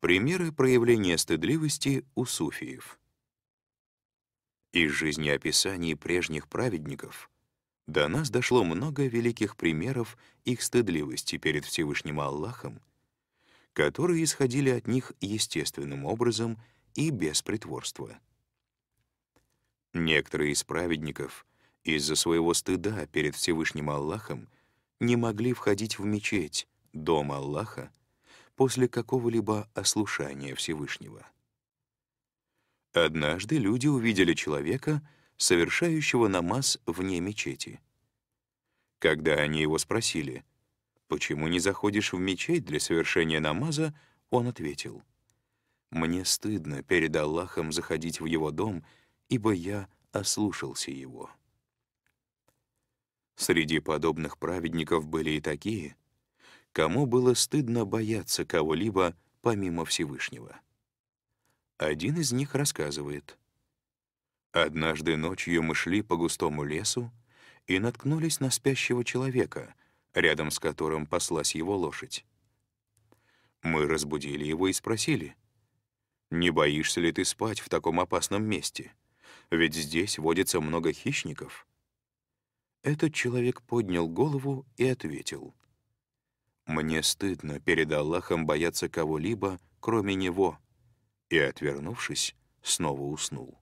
Примеры проявления стыдливости у суфиев. Из жизнеописаний прежних праведников до нас дошло много великих примеров их стыдливости перед Всевышним Аллахом, которые исходили от них естественным образом и без притворства. Некоторые из праведников из-за своего стыда перед Всевышним Аллахом не могли входить в мечеть, дом Аллаха, после какого-либо ослушания Всевышнего. Однажды люди увидели человека, совершающего намаз вне мечети. Когда они его спросили, «Почему не заходишь в мечеть для совершения намаза?», он ответил, «Мне стыдно перед Аллахом заходить в его дом, ибо я ослушался его». Среди подобных праведников были и такие, кому было стыдно бояться кого-либо помимо Всевышнего. Один из них рассказывает. «Однажды ночью мы шли по густому лесу и наткнулись на спящего человека, рядом с которым паслась его лошадь. Мы разбудили его и спросили, «Не боишься ли ты спать в таком опасном месте? Ведь здесь водится много хищников». Этот человек поднял голову и ответил, «Мне стыдно перед Аллахом бояться кого-либо, кроме Него», и, отвернувшись, снова уснул.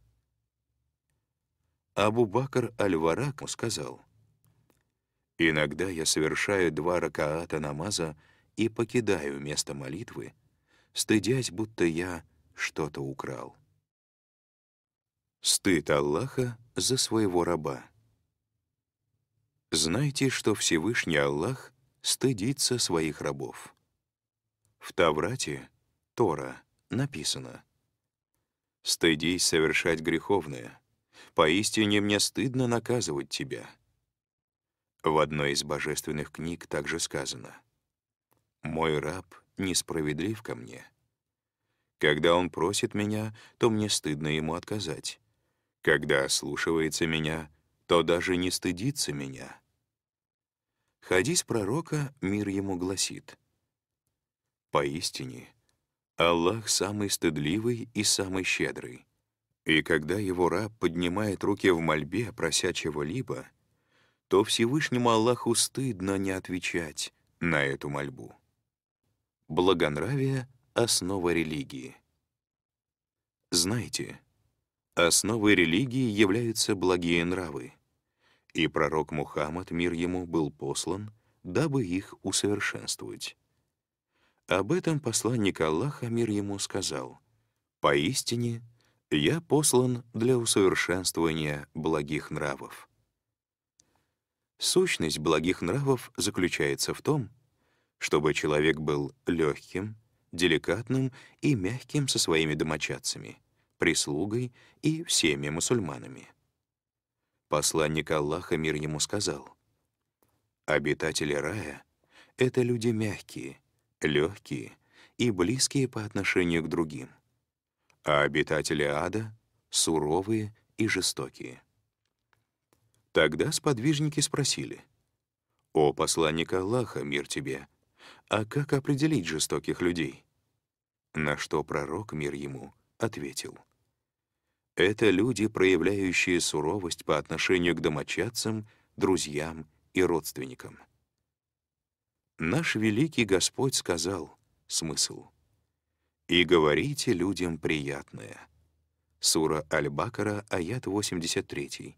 Абу Бакр Аль-Варак сказал, «Иногда я совершаю два ракаата намаза и покидаю место молитвы, стыдясь, будто я что-то украл». Стыд Аллаха за своего раба. Знайте, что Всевышний Аллах — стыдится своих рабов. В Таврате, Тора, написано «Стыдись совершать греховное, поистине мне стыдно наказывать тебя». В одной из божественных книг также сказано «Мой раб несправедлив ко мне. Когда он просит меня, то мне стыдно ему отказать. Когда ослушивается меня, то даже не стыдится меня». Хадис пророка, мир ему гласит. «Поистине, Аллах самый стыдливый и самый щедрый. И когда его раб поднимает руки в мольбе, прося чего-либо, то Всевышнему Аллаху стыдно не отвечать на эту мольбу. Благонравие — основа религии. Знаете, основой религии являются благие нравы — и пророк Мухаммад, мир ему, был послан, дабы их усовершенствовать. Об этом посланник Аллаха, мир ему, сказал, «Поистине, я послан для усовершенствования благих нравов». Сущность благих нравов заключается в том, чтобы человек был легким, деликатным и мягким со своими домочадцами, прислугой и всеми мусульманами. Посланник Аллаха, мир ему, сказал, «Обитатели рая — это люди мягкие, легкие и близкие по отношению к другим, а обитатели ада — суровые и жестокие». Тогда сподвижники спросили, «О посланник Аллаха, мир тебе, а как определить жестоких людей?» На что пророк, мир ему, ответил, это люди, проявляющие суровость по отношению к домочадцам, друзьям и родственникам. Наш великий Господь сказал смысл. «И говорите людям приятное». Сура Аль-Бакара, аят 83.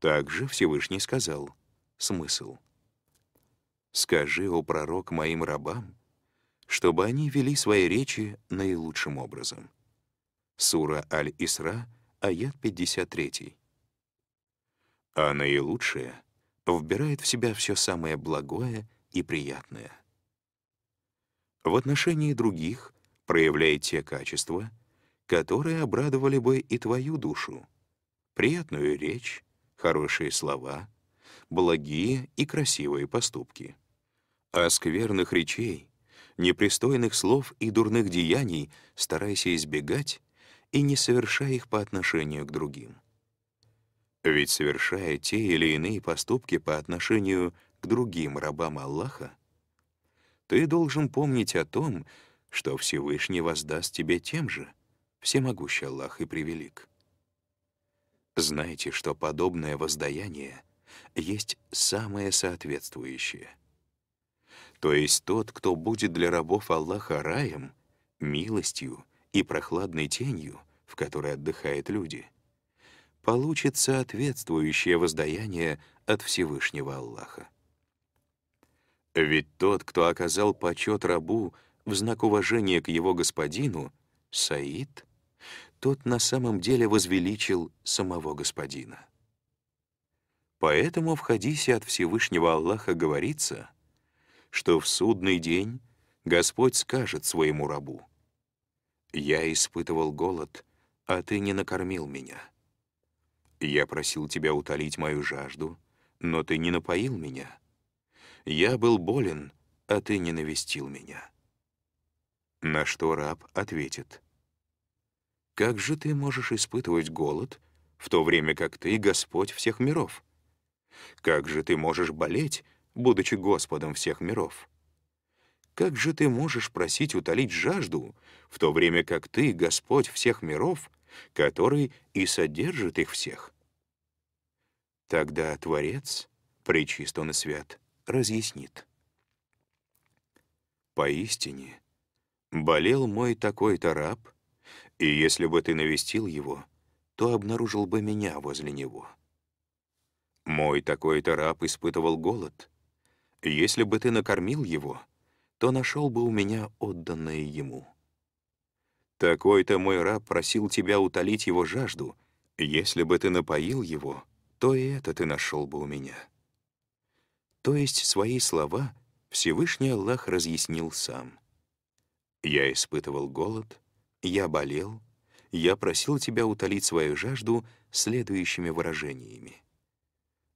Также Всевышний сказал смысл. «Скажи, о пророк, моим рабам, чтобы они вели свои речи наилучшим образом». Сура Аль-Исра, аят 53. А наилучшее вбирает в себя все самое благое и приятное. В отношении других проявляй те качества, которые обрадовали бы и твою душу. Приятную речь, хорошие слова, благие и красивые поступки. А скверных речей, непристойных слов и дурных деяний старайся избегать и не совершая их по отношению к другим. Ведь совершая те или иные поступки по отношению к другим рабам Аллаха, ты должен помнить о том, что Всевышний воздаст тебе тем же, всемогущий Аллах и превелик. Знайте, что подобное воздаяние есть самое соответствующее. То есть тот, кто будет для рабов Аллаха раем, милостью и прохладной тенью, в которой отдыхают люди, получит соответствующее воздаяние от Всевышнего Аллаха. Ведь тот, кто оказал почет рабу в знак уважения к его господину, Саид, тот на самом деле возвеличил самого господина. Поэтому в хадисе от Всевышнего Аллаха говорится, что в судный день Господь скажет своему рабу, я испытывал голод, а ты не накормил меня. Я просил тебя утолить мою жажду, но ты не напоил меня. Я был болен, а ты не навестил меня». На что раб ответит, «Как же ты можешь испытывать голод, в то время как ты Господь всех миров? Как же ты можешь болеть, будучи Господом всех миров?» Как же ты можешь просить утолить жажду, в то время как ты — Господь всех миров, который и содержит их всех? Тогда Творец, пречист он и свят, разъяснит. Поистине, болел мой такой-то раб, и если бы ты навестил его, то обнаружил бы меня возле него. Мой такой-то раб испытывал голод. Если бы ты накормил его, то нашел бы у меня отданное ему. Такой-то мой раб просил тебя утолить его жажду. Если бы ты напоил его, то и это ты нашел бы у меня». То есть свои слова Всевышний Аллах разъяснил сам. «Я испытывал голод, я болел, я просил тебя утолить свою жажду следующими выражениями.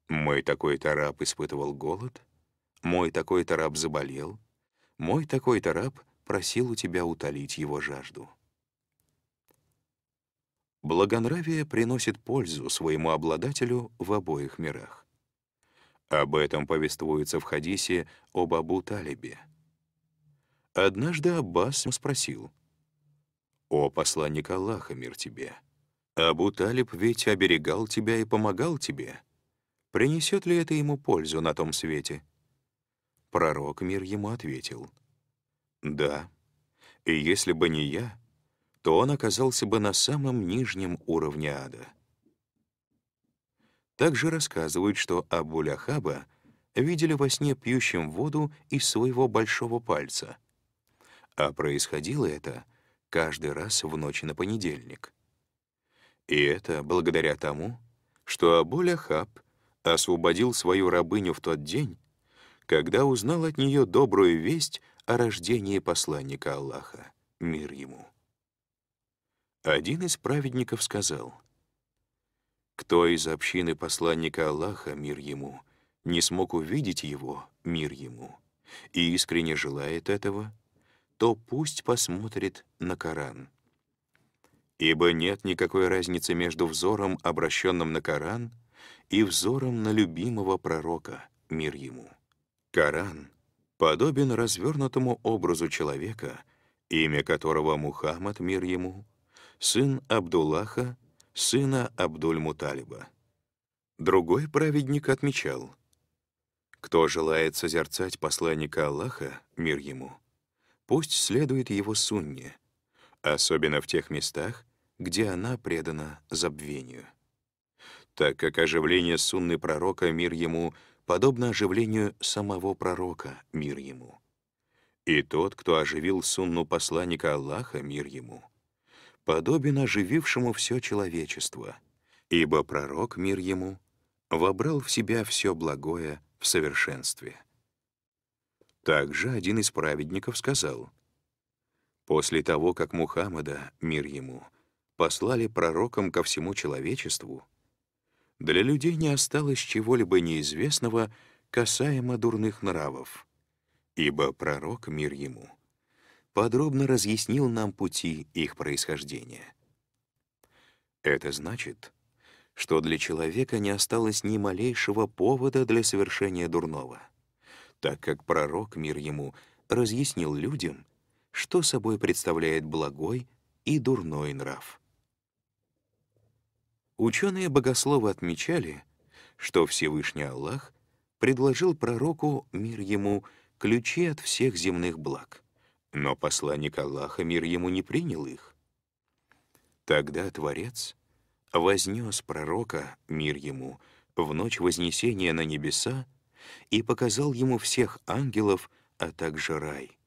Мой такой-то раб испытывал голод, мой такой-то раб заболел, мой такой-то раб просил у тебя утолить его жажду. Благонравие приносит пользу своему обладателю в обоих мирах. Об этом повествуется в хадисе об Абу Талибе. Однажды Аббас спросил, «О посланник Аллаха, мир тебе! Абу Талиб ведь оберегал тебя и помогал тебе. Принесет ли это ему пользу на том свете?» Пророк, мир ему, ответил, «Да, и если бы не я, то он оказался бы на самом нижнем уровне ада». Также рассказывают, что Абуляхаба видели во сне пьющим воду из своего большого пальца. А происходило это каждый раз в ночь на понедельник. И это благодаря тому, что Абуляхаб освободил свою рабыню в тот день, когда узнал от нее добрую весть о рождении посланника Аллаха, мир ему. Один из праведников сказал, «Кто из общины посланника Аллаха, мир ему, не смог увидеть его, мир ему, и искренне желает этого, то пусть посмотрит на Коран. Ибо нет никакой разницы между взором, обращенным на Коран, и взором на любимого пророка, мир ему. Коран подобен развернутому образу человека, имя которого Мухаммад, мир ему, сын Абдуллаха, сына Абдуль-Муталиба. Другой праведник отмечал, «Кто желает созерцать посланника Аллаха, мир ему, пусть следует его сунне, особенно в тех местах, где она предана забвению». Так как оживление сунны пророка, мир ему, — подобно оживлению самого пророка, мир ему. И тот, кто оживил сунну посланника Аллаха, мир ему, подобен оживившему все человечество, ибо пророк, мир ему, вобрал в себя все благое в совершенстве. Также один из праведников сказал, «После того, как Мухаммада, мир ему, послали пророком ко всему человечеству, для людей не осталось чего-либо неизвестного касаемо дурных нравов, ибо пророк, мир ему, подробно разъяснил нам пути их происхождения. Это значит, что для человека не осталось ни малейшего повода для совершения дурного, так как пророк, мир ему, разъяснил людям, что собой представляет благой и дурной нрав. Ученые-богословы отмечали, что Всевышний Аллах предложил пророку, мир ему, ключи от всех земных благ, но посланник Аллаха, мир ему, не принял их. Тогда Творец вознес пророка, мир ему, в ночь вознесения на небеса и показал ему всех ангелов, а также рай.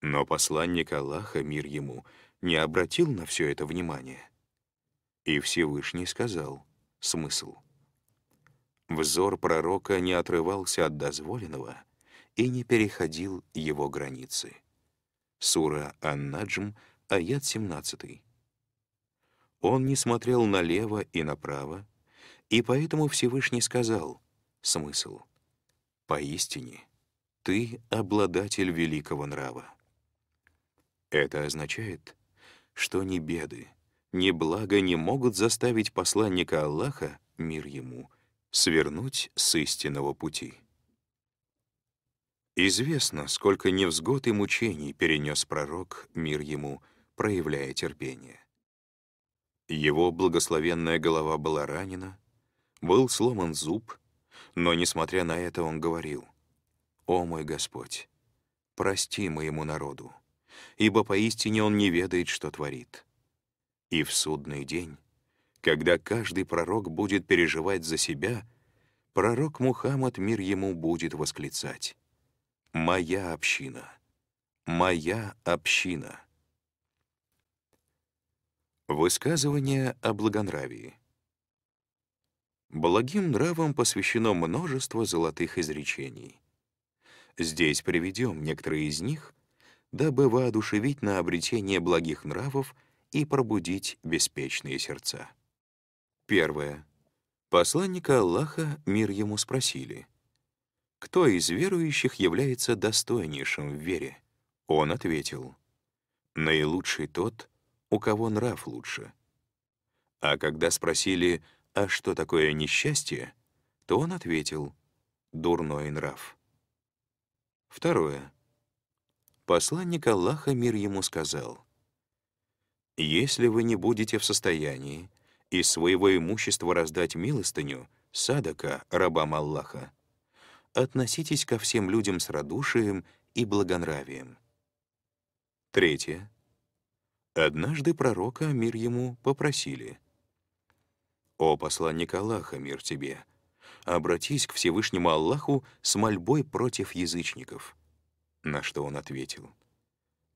Но посланник Аллаха, мир ему, не обратил на все это внимания. И Всевышний сказал «смысл». Взор пророка не отрывался от дозволенного и не переходил его границы. Сура ан аят 17. Он не смотрел налево и направо, и поэтому Всевышний сказал «смысл». «Поистине, ты обладатель великого нрава». Это означает, что ни беды, ни благо не могут заставить посланника Аллаха, мир ему, свернуть с истинного пути. Известно, сколько невзгод и мучений перенес пророк, мир ему, проявляя терпение. Его благословенная голова была ранена, был сломан зуб, но, несмотря на это, он говорил, «О мой Господь, прости моему народу, ибо поистине он не ведает, что творит». И в судный день, когда каждый пророк будет переживать за себя, пророк Мухаммад, мир ему, будет восклицать «Моя община! Моя община!» Высказывание о благонравии. Благим нравам посвящено множество золотых изречений. Здесь приведем некоторые из них, дабы воодушевить на обретение благих нравов — и пробудить беспечные сердца. Первое. Посланника Аллаха, мир ему, спросили, «Кто из верующих является достойнейшим в вере?» Он ответил, «Наилучший тот, у кого нрав лучше». А когда спросили, «А что такое несчастье?», то он ответил, «Дурной нрав». Второе. Посланник Аллаха, мир ему, сказал, если вы не будете в состоянии из своего имущества раздать милостыню, садака, рабам Аллаха, относитесь ко всем людям с радушием и благонравием. Третье. Однажды пророка, мир ему, попросили. «О посланник Аллаха, мир тебе, обратись к Всевышнему Аллаху с мольбой против язычников». На что он ответил.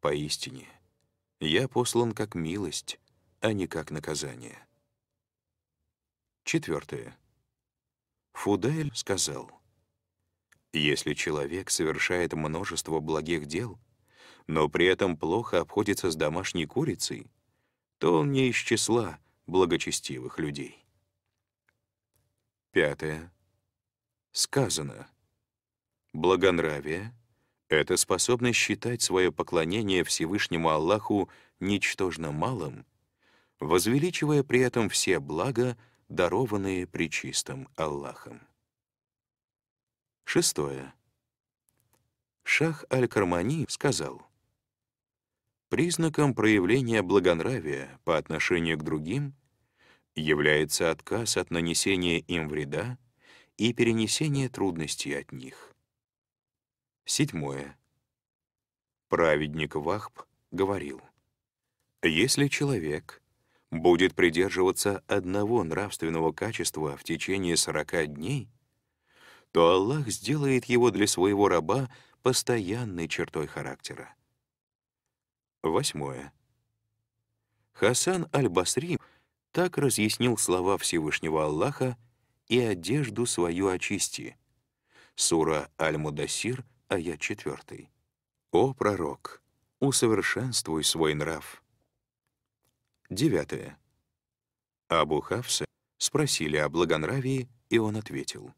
«Поистине, — я послан как милость, а не как наказание. Четвертое. Фудель сказал, «Если человек совершает множество благих дел, но при этом плохо обходится с домашней курицей, то он не из числа благочестивых людей». Пятое. Сказано, «Благонравие — это способность считать свое поклонение Всевышнему Аллаху ничтожно малым, возвеличивая при этом все блага, дарованные причистым Аллахом. Шестое. Шах Аль-Кармани сказал, «Признаком проявления благонравия по отношению к другим является отказ от нанесения им вреда и перенесения трудностей от них. Седьмое. Праведник Вахб говорил, «Если человек будет придерживаться одного нравственного качества в течение сорока дней, то Аллах сделает его для своего раба постоянной чертой характера. Восьмое. Хасан аль-Басри так разъяснил слова Всевышнего Аллаха «И одежду свою очисти» Сура Аль-Мудасир, аят 4. «О, пророк, усовершенствуй свой нрав». 9. Абу Хавса спросили о благонравии, и он ответил.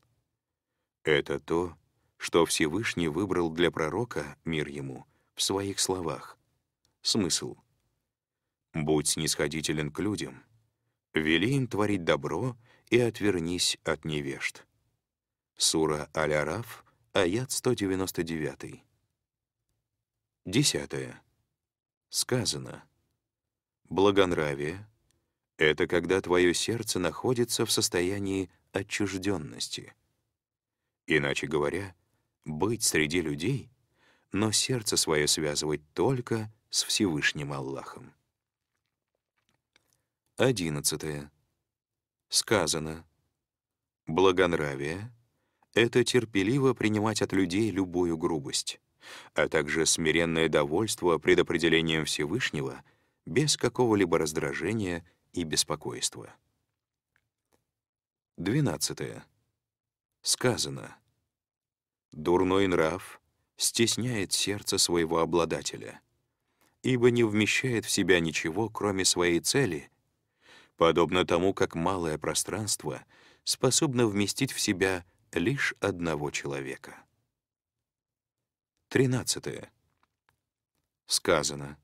«Это то, что Всевышний выбрал для пророка, мир ему, в своих словах. Смысл. Будь снисходителен к людям, вели им творить добро и отвернись от невежд». Сура Аль-Араф, Аят 199. Десятое. Сказано. Благонравие — это когда твое сердце находится в состоянии отчужденности. Иначе говоря, быть среди людей, но сердце свое связывать только с Всевышним Аллахом. Одиннадцатое. Сказано. Благонравие —— это терпеливо принимать от людей любую грубость, а также смиренное довольство предопределением Всевышнего без какого-либо раздражения и беспокойства. 12. Сказано. Дурной нрав стесняет сердце своего обладателя, ибо не вмещает в себя ничего, кроме своей цели, подобно тому, как малое пространство способно вместить в себя лишь одного человека. 13. Сказано.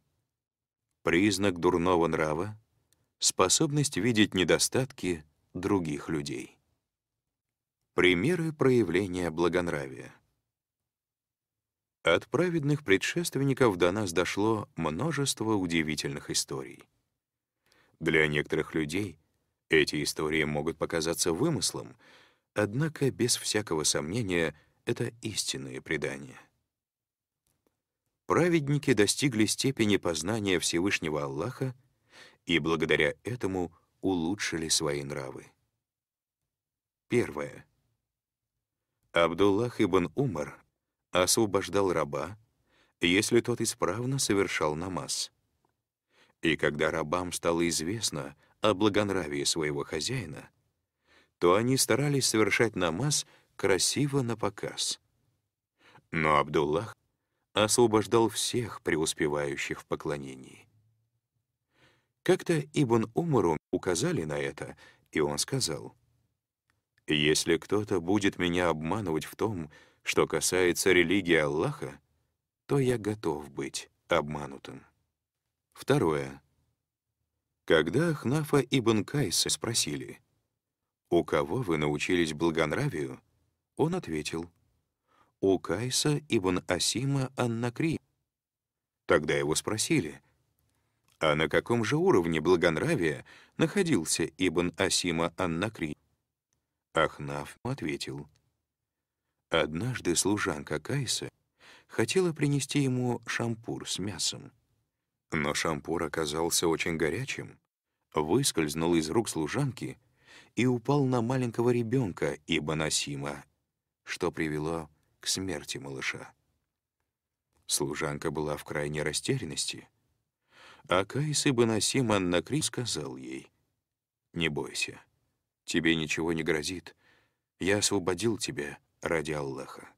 Признак дурного нрава — способность видеть недостатки других людей. Примеры проявления благонравия. От праведных предшественников до нас дошло множество удивительных историй. Для некоторых людей эти истории могут показаться вымыслом — Однако, без всякого сомнения, это истинные предания. Праведники достигли степени познания Всевышнего Аллаха и благодаря этому улучшили свои нравы. Первое. Абдуллах ибн Умар освобождал раба, если тот исправно совершал намаз. И когда рабам стало известно о благонравии своего хозяина, то они старались совершать намаз красиво на показ. Но Абдуллах освобождал всех преуспевающих в поклонении. Как-то Ибн Умару указали на это, и он сказал, «Если кто-то будет меня обманывать в том, что касается религии Аллаха, то я готов быть обманутым». Второе. Когда Хнафа Ибн Кайса спросили, «У кого вы научились благонравию?» Он ответил, «У Кайса ибн Асима Аннакри». Тогда его спросили, а на каком же уровне благонравия находился ибн Асима Аннакри? Ахнаф ответил, «Однажды служанка Кайса хотела принести ему шампур с мясом. Но шампур оказался очень горячим, выскользнул из рук служанки — и упал на маленького ребенка Ибанасима, что привело к смерти малыша. Служанка была в крайней растерянности. А Кайс на крик сказал ей, «Не бойся, тебе ничего не грозит. Я освободил тебя ради Аллаха».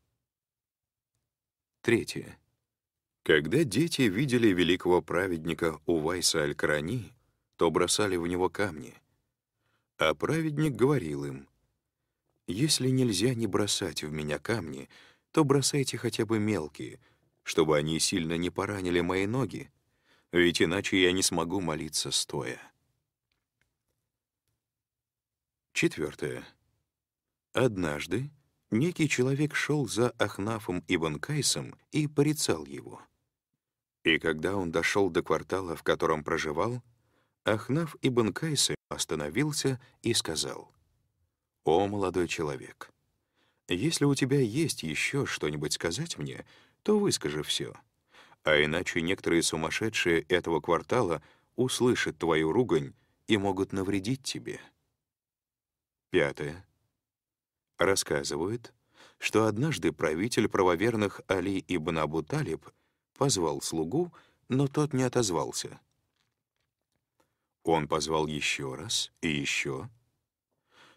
Третье. Когда дети видели великого праведника Увайса аль Крани, то бросали в него камни, а праведник говорил им, «Если нельзя не бросать в меня камни, то бросайте хотя бы мелкие, чтобы они сильно не поранили мои ноги, ведь иначе я не смогу молиться стоя». Четвертое. Однажды некий человек шел за Ахнафом ибн Кайсом и порицал его. И когда он дошел до квартала, в котором проживал, Ахнаф ибн Кайса остановился и сказал, «О, молодой человек, если у тебя есть еще что-нибудь сказать мне, то выскажи все, а иначе некоторые сумасшедшие этого квартала услышат твою ругань и могут навредить тебе». Пятое. Рассказывают, что однажды правитель правоверных Али ибн Абу Талиб позвал слугу, но тот не отозвался — он позвал еще раз и еще.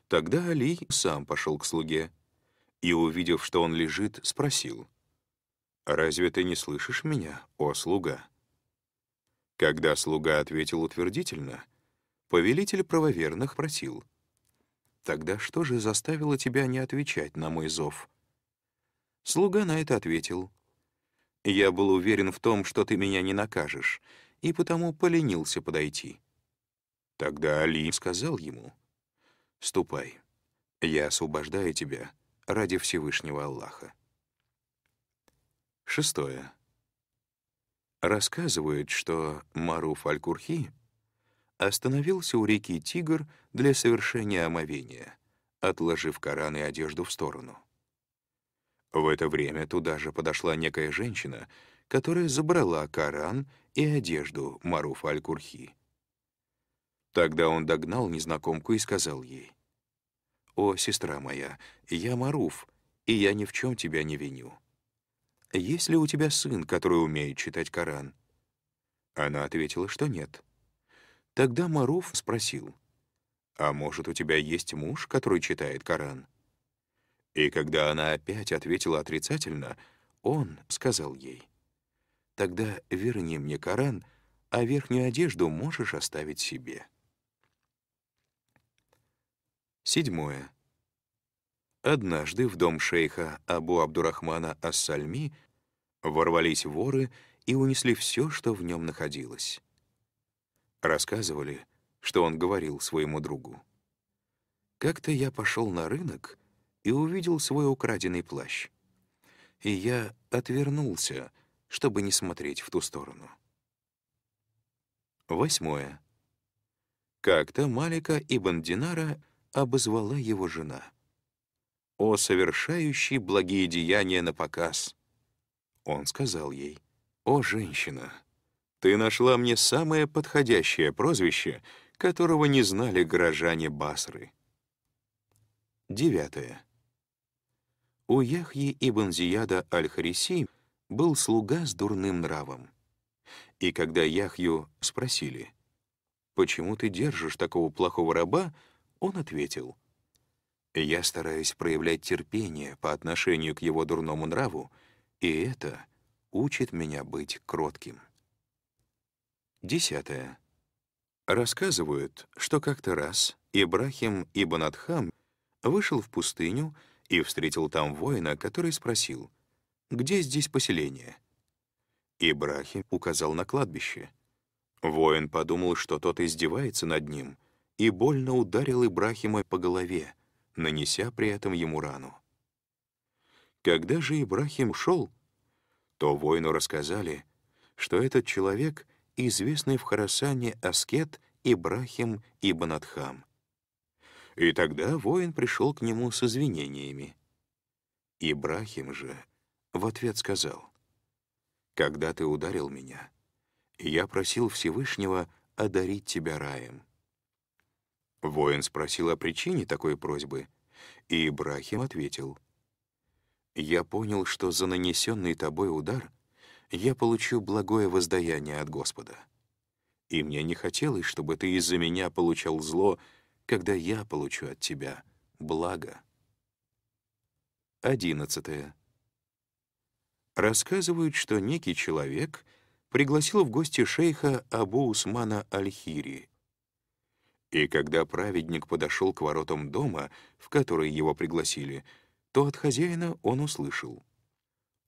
Тогда Али сам пошел к слуге и, увидев, что он лежит, спросил, «Разве ты не слышишь меня, о слуга?» Когда слуга ответил утвердительно, повелитель правоверных просил, «Тогда что же заставило тебя не отвечать на мой зов?» Слуга на это ответил, «Я был уверен в том, что ты меня не накажешь, и потому поленился подойти». Тогда Али сказал ему, «Ступай, я освобождаю тебя ради Всевышнего Аллаха». Шестое. Рассказывают, что Маруф Аль-Курхи остановился у реки Тигр для совершения омовения, отложив Коран и одежду в сторону. В это время туда же подошла некая женщина, которая забрала Коран и одежду Маруфа Аль-Курхи. Тогда он догнал незнакомку и сказал ей, «О, сестра моя, я Маруф, и я ни в чем тебя не виню. Есть ли у тебя сын, который умеет читать Коран?» Она ответила, что нет. Тогда Маруф спросил, «А может, у тебя есть муж, который читает Коран?» И когда она опять ответила отрицательно, он сказал ей, «Тогда верни мне Коран, а верхнюю одежду можешь оставить себе». Седьмое. Однажды в дом шейха Абу Абдурахмана Ассальми ворвались воры и унесли все, что в нем находилось. Рассказывали, что он говорил своему другу. «Как-то я пошел на рынок и увидел свой украденный плащ. И я отвернулся, чтобы не смотреть в ту сторону». Восьмое. Как-то Малика ибн Динара — обозвала его жена. «О, совершающий благие деяния на показ!» Он сказал ей, «О, женщина, ты нашла мне самое подходящее прозвище, которого не знали горожане Басры». Девятое. У Яхьи ибн Зияда аль-Хариси был слуга с дурным нравом. И когда Яхью спросили, «Почему ты держишь такого плохого раба, он ответил, «Я стараюсь проявлять терпение по отношению к его дурному нраву, и это учит меня быть кротким». Десятое. Рассказывают, что как-то раз Ибрахим Ибн Адхам вышел в пустыню и встретил там воина, который спросил, «Где здесь поселение?» Ибрахим указал на кладбище. Воин подумал, что тот издевается над ним, и больно ударил Ибрахима по голове, нанеся при этом ему рану. Когда же Ибрахим шел, то воину рассказали, что этот человек — известный в Харасане аскет Ибрахим ибн Адхам. И тогда воин пришел к нему с извинениями. Ибрахим же в ответ сказал, «Когда ты ударил меня, я просил Всевышнего одарить тебя раем. Воин спросил о причине такой просьбы, и Ибрахим ответил, «Я понял, что за нанесенный тобой удар я получу благое воздаяние от Господа. И мне не хотелось, чтобы ты из-за меня получал зло, когда я получу от тебя благо». 11. Рассказывают, что некий человек пригласил в гости шейха Абу Усмана Аль-Хири, и когда праведник подошел к воротам дома, в который его пригласили, то от хозяина он услышал.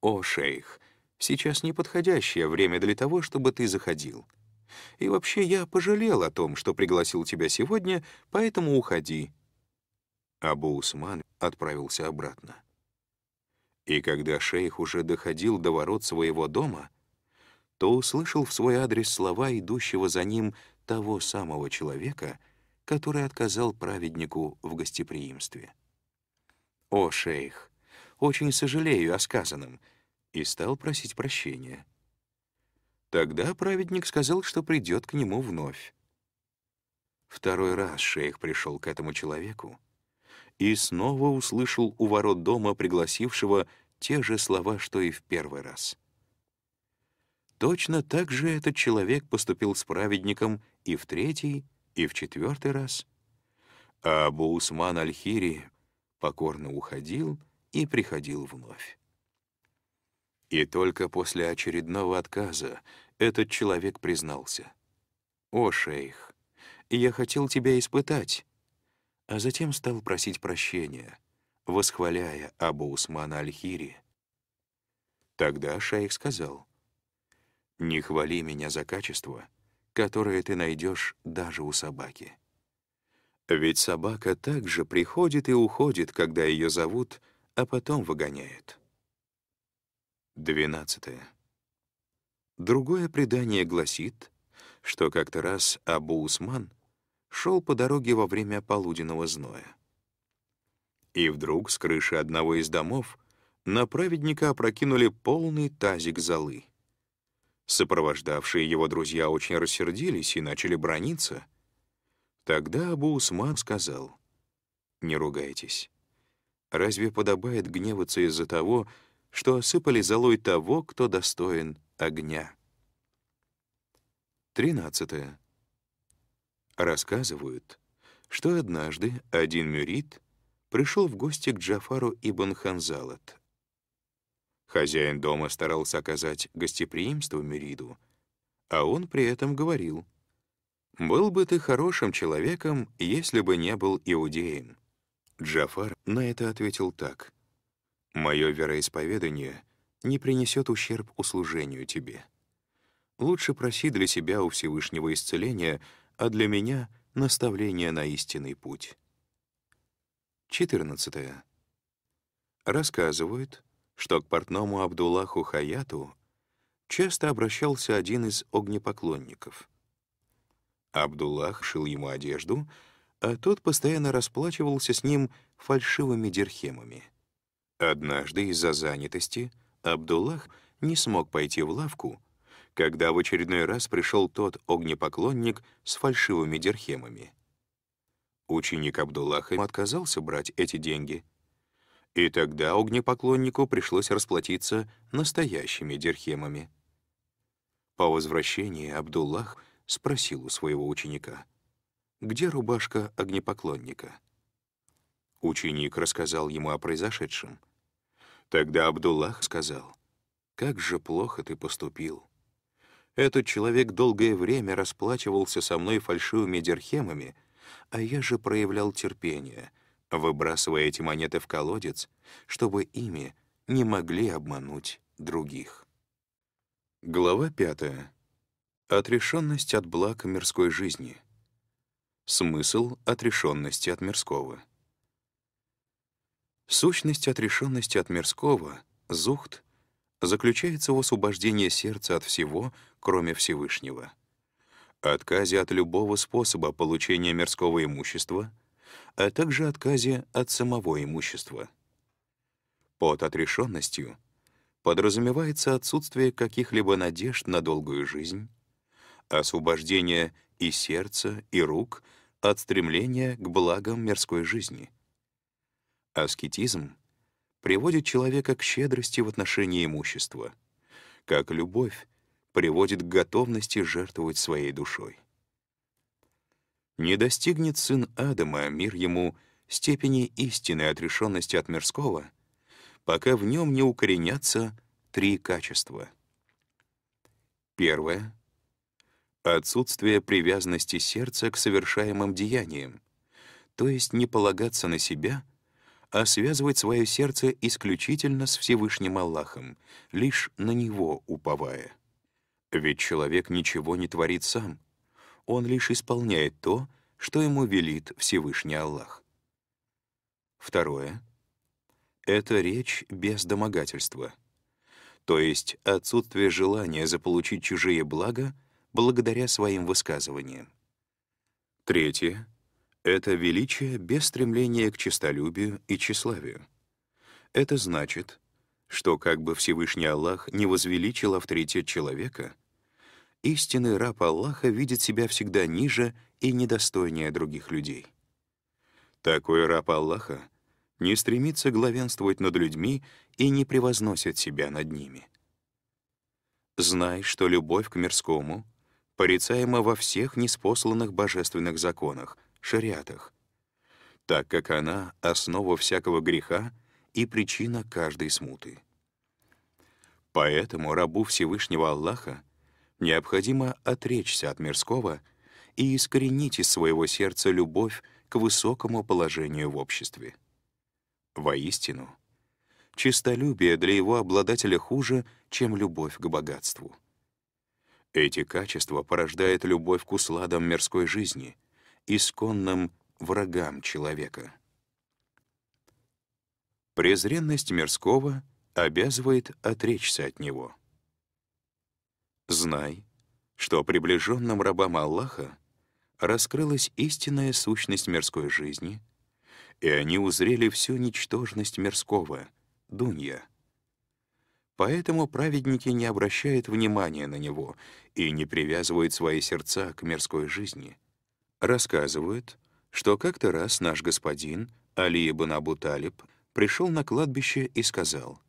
«О, шейх, сейчас неподходящее время для того, чтобы ты заходил. И вообще я пожалел о том, что пригласил тебя сегодня, поэтому уходи». Абу Усман отправился обратно. И когда шейх уже доходил до ворот своего дома, то услышал в свой адрес слова идущего за ним того самого человека — который отказал праведнику в гостеприимстве. «О, шейх, очень сожалею о сказанном», и стал просить прощения. Тогда праведник сказал, что придет к нему вновь. Второй раз шейх пришел к этому человеку и снова услышал у ворот дома пригласившего те же слова, что и в первый раз. Точно так же этот человек поступил с праведником и в третий, и в четвертый раз, а Абу Усман Аль-Хири покорно уходил и приходил вновь. И только после очередного отказа этот человек признался. «О, шейх, я хотел тебя испытать!» А затем стал просить прощения, восхваляя Абу Усмана Аль-Хири. Тогда шейх сказал, «Не хвали меня за качество, которое ты найдешь даже у собаки. Ведь собака также приходит и уходит, когда ее зовут, а потом выгоняют. 12. Другое предание гласит, что как-то раз Абу Усман шел по дороге во время полуденного зноя. И вдруг с крыши одного из домов на праведника опрокинули полный тазик золы. Сопровождавшие его друзья очень рассердились и начали брониться. Тогда Абу Усман сказал, «Не ругайтесь. Разве подобает гневаться из-за того, что осыпали золой того, кто достоин огня?» 13. Рассказывают, что однажды один мюрит пришел в гости к Джафару ибн Ханзалат, Хозяин дома старался оказать гостеприимство Мериду, а он при этом говорил, «Был бы ты хорошим человеком, если бы не был иудеем». Джафар на это ответил так, «Мое вероисповедание не принесет ущерб услужению тебе. Лучше проси для себя у Всевышнего исцеления, а для меня — наставление на истинный путь». 14. Рассказывают, что к портному Абдуллаху Хаяту часто обращался один из огнепоклонников. Абдуллах шил ему одежду, а тот постоянно расплачивался с ним фальшивыми дирхемами. Однажды из-за занятости Абдуллах не смог пойти в лавку, когда в очередной раз пришел тот огнепоклонник с фальшивыми дирхемами. Ученик Абдуллаха отказался брать эти деньги — и тогда огнепоклоннику пришлось расплатиться настоящими дирхемами. По возвращении Абдуллах спросил у своего ученика, «Где рубашка огнепоклонника?» Ученик рассказал ему о произошедшем. Тогда Абдуллах сказал, «Как же плохо ты поступил! Этот человек долгое время расплачивался со мной фальшивыми дирхемами, а я же проявлял терпение, выбрасывая эти монеты в колодец, чтобы ими не могли обмануть других. Глава 5. Отрешенность от благ мирской жизни. Смысл отрешенности от мирского. Сущность отрешенности от мирского, зухт, заключается в освобождении сердца от всего, кроме Всевышнего. Отказе от любого способа получения мирского имущества — а также отказе от самого имущества. Под отрешенностью подразумевается отсутствие каких-либо надежд на долгую жизнь, освобождение и сердца, и рук от стремления к благам мирской жизни. Аскетизм приводит человека к щедрости в отношении имущества, как любовь приводит к готовности жертвовать своей душой. Не достигнет сын Адама, мир ему, степени истинной отрешенности от мирского, пока в нем не укоренятся три качества. Первое — отсутствие привязанности сердца к совершаемым деяниям, то есть не полагаться на себя, а связывать свое сердце исключительно с Всевышним Аллахом, лишь на Него уповая. Ведь человек ничего не творит сам — он лишь исполняет то, что ему велит Всевышний Аллах. Второе. Это речь без домогательства, то есть отсутствие желания заполучить чужие блага благодаря своим высказываниям. Третье. Это величие без стремления к честолюбию и тщеславию. Это значит, что как бы Всевышний Аллах не возвеличил авторитет человека — истинный раб Аллаха видит себя всегда ниже и недостойнее других людей. Такой раб Аллаха не стремится главенствовать над людьми и не превозносит себя над ними. Знай, что любовь к мирскому порицаема во всех неспосланных божественных законах, шариатах, так как она — основа всякого греха и причина каждой смуты. Поэтому рабу Всевышнего Аллаха необходимо отречься от мирского и искоренить из своего сердца любовь к высокому положению в обществе. Воистину, чистолюбие для его обладателя хуже, чем любовь к богатству. Эти качества порождают любовь к усладам мирской жизни, исконным врагам человека. Презренность мирского обязывает отречься от него. Знай, что приближенным рабам Аллаха раскрылась истинная сущность мирской жизни, и они узрели всю ничтожность мирского, дунья. Поэтому праведники не обращают внимания на него и не привязывают свои сердца к мирской жизни. Рассказывают, что как-то раз наш господин, Али ибн Абу Талиб, пришел на кладбище и сказал,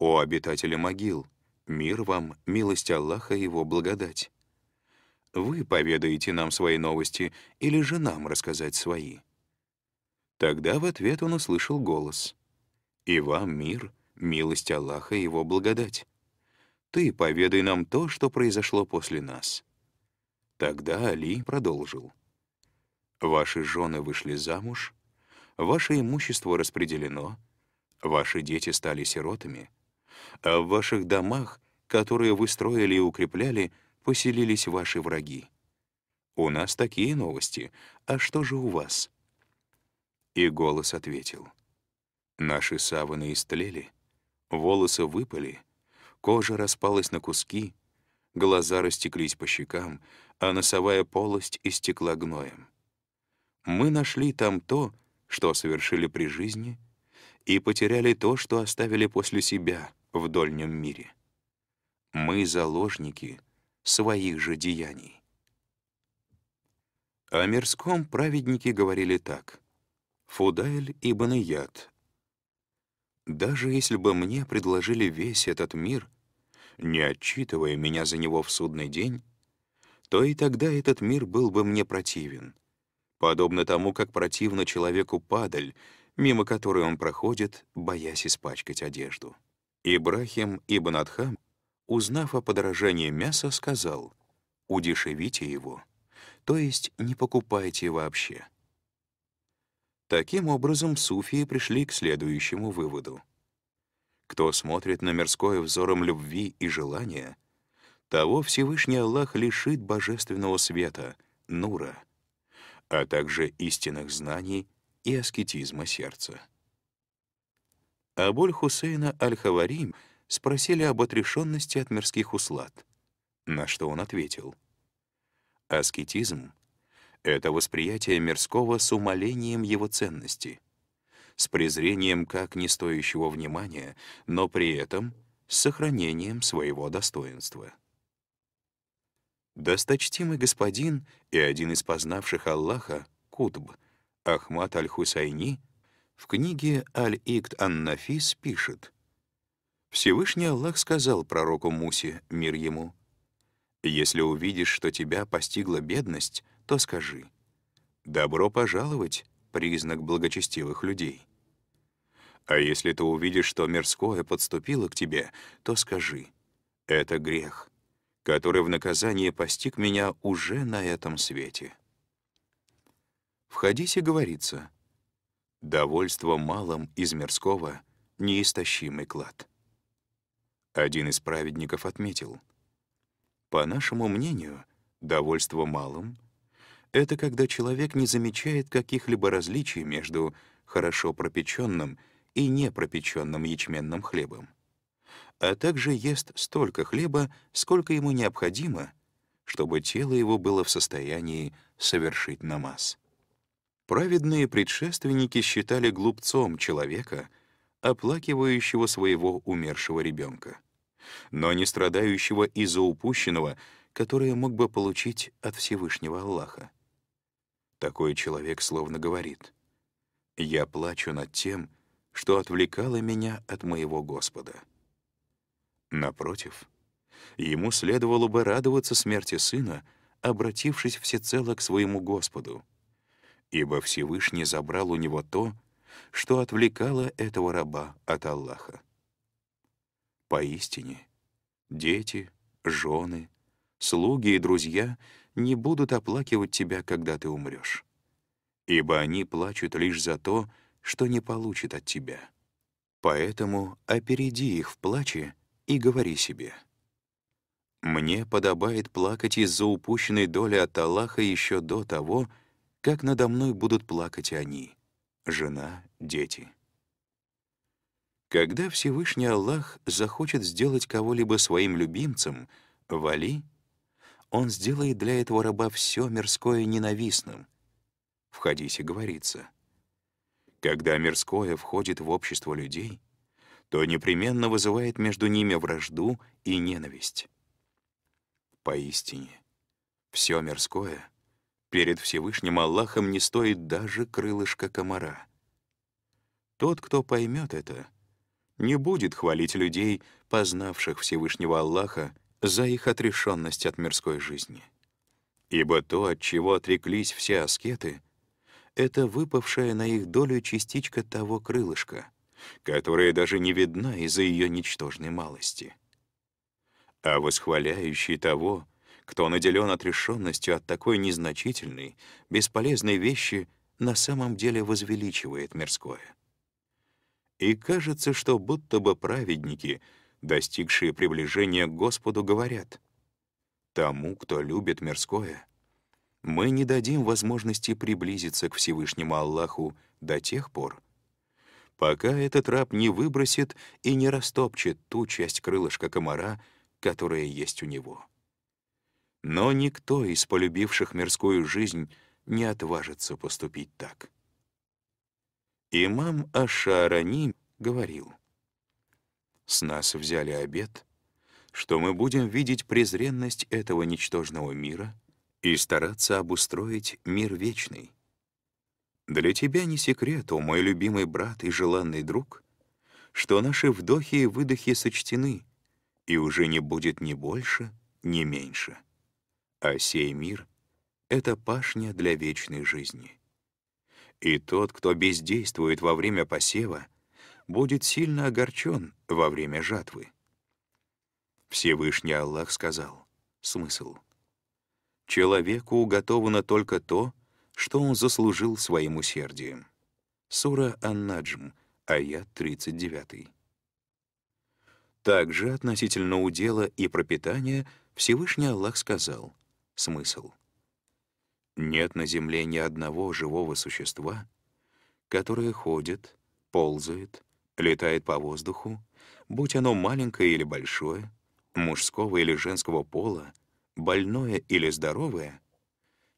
«О обитатели могил! Мир вам, милость Аллаха и Его благодать. Вы поведаете нам свои новости или же нам рассказать свои? Тогда в ответ он услышал голос. И вам мир, милость Аллаха и Его благодать. Ты поведай нам то, что произошло после нас. Тогда Али продолжил. Ваши жены вышли замуж, ваше имущество распределено, ваши дети стали сиротами — а в ваших домах, которые вы строили и укрепляли, поселились ваши враги. У нас такие новости, а что же у вас?» И голос ответил. «Наши саваны истлели, волосы выпали, кожа распалась на куски, глаза растеклись по щекам, а носовая полость истекла гноем. Мы нашли там то, что совершили при жизни, и потеряли то, что оставили после себя, в дольнем мире. Мы заложники своих же деяний. О мирском праведники говорили так. Фудаэль и Баныят. Даже если бы мне предложили весь этот мир, не отчитывая меня за него в судный день, то и тогда этот мир был бы мне противен, подобно тому, как противно человеку падаль, мимо которой он проходит, боясь испачкать одежду. Ибрахим ибн Адхам, узнав о подорожании мяса, сказал, «Удешевите его, то есть не покупайте вообще». Таким образом, суфии пришли к следующему выводу. Кто смотрит на мирское взором любви и желания, того Всевышний Аллах лишит божественного света, нура, а также истинных знаний и аскетизма сердца. Абуль Хусейна Аль-Хаварим спросили об отрешенности от мирских услад, на что он ответил. Аскетизм — это восприятие мирского с умалением его ценности, с презрением как не стоящего внимания, но при этом с сохранением своего достоинства. Досточтимый господин и один из познавших Аллаха, Кутб, Ахмад Аль-Хусайни — в книге Аль-Икт Ан-Нафис пишет, «Всевышний Аллах сказал пророку Мусе, мир ему, «Если увидишь, что тебя постигла бедность, то скажи, «Добро пожаловать, признак благочестивых людей». А если ты увидишь, что мирское подступило к тебе, то скажи, «Это грех, который в наказание постиг меня уже на этом свете». В хадисе говорится, довольство малым из мирского — неистощимый клад. Один из праведников отметил, «По нашему мнению, довольство малым — это когда человек не замечает каких-либо различий между хорошо пропеченным и непропеченным ячменным хлебом, а также ест столько хлеба, сколько ему необходимо, чтобы тело его было в состоянии совершить намаз. Праведные предшественники считали глупцом человека, оплакивающего своего умершего ребенка, но не страдающего из-за упущенного, которое мог бы получить от Всевышнего Аллаха. Такой человек словно говорит, «Я плачу над тем, что отвлекало меня от моего Господа». Напротив, ему следовало бы радоваться смерти сына, обратившись всецело к своему Господу — ибо Всевышний забрал у него то, что отвлекало этого раба от Аллаха. Поистине, дети, жены, слуги и друзья не будут оплакивать тебя, когда ты умрешь, ибо они плачут лишь за то, что не получат от тебя. Поэтому опереди их в плаче и говори себе. «Мне подобает плакать из-за упущенной доли от Аллаха еще до того, как надо мной будут плакать они, жена, дети. Когда Всевышний Аллах захочет сделать кого-либо своим любимцем, вали, он сделает для этого раба все мирское ненавистным. В хадисе говорится, когда мирское входит в общество людей, то непременно вызывает между ними вражду и ненависть. Поистине, все мирское — Перед Всевышним Аллахом не стоит даже крылышко комара. Тот, кто поймет это, не будет хвалить людей, познавших Всевышнего Аллаха, за их отрешенность от мирской жизни. Ибо то, от чего отреклись все аскеты, это выпавшая на их долю частичка того крылышка, которая даже не видна из-за ее ничтожной малости. А восхваляющий того — кто наделен отрешенностью от такой незначительной, бесполезной вещи, на самом деле возвеличивает мирское. И кажется, что будто бы праведники, достигшие приближения к Господу, говорят, «Тому, кто любит мирское, мы не дадим возможности приблизиться к Всевышнему Аллаху до тех пор, пока этот раб не выбросит и не растопчет ту часть крылышка комара, которая есть у него». Но никто из полюбивших мирскую жизнь не отважится поступить так. Имам Ашараним говорил, «С нас взяли обед, что мы будем видеть презренность этого ничтожного мира и стараться обустроить мир вечный. Для тебя не секрет, о мой любимый брат и желанный друг, что наши вдохи и выдохи сочтены, и уже не будет ни больше, ни меньше» а сей мир — это пашня для вечной жизни. И тот, кто бездействует во время посева, будет сильно огорчен во время жатвы. Всевышний Аллах сказал, смысл. Человеку уготовано только то, что он заслужил своим усердием. Сура Аннаджм, наджм аят 39. Также относительно удела и пропитания Всевышний Аллах сказал — смысл. Нет на Земле ни одного живого существа, которое ходит, ползает, летает по воздуху, будь оно маленькое или большое, мужского или женского пола, больное или здоровое,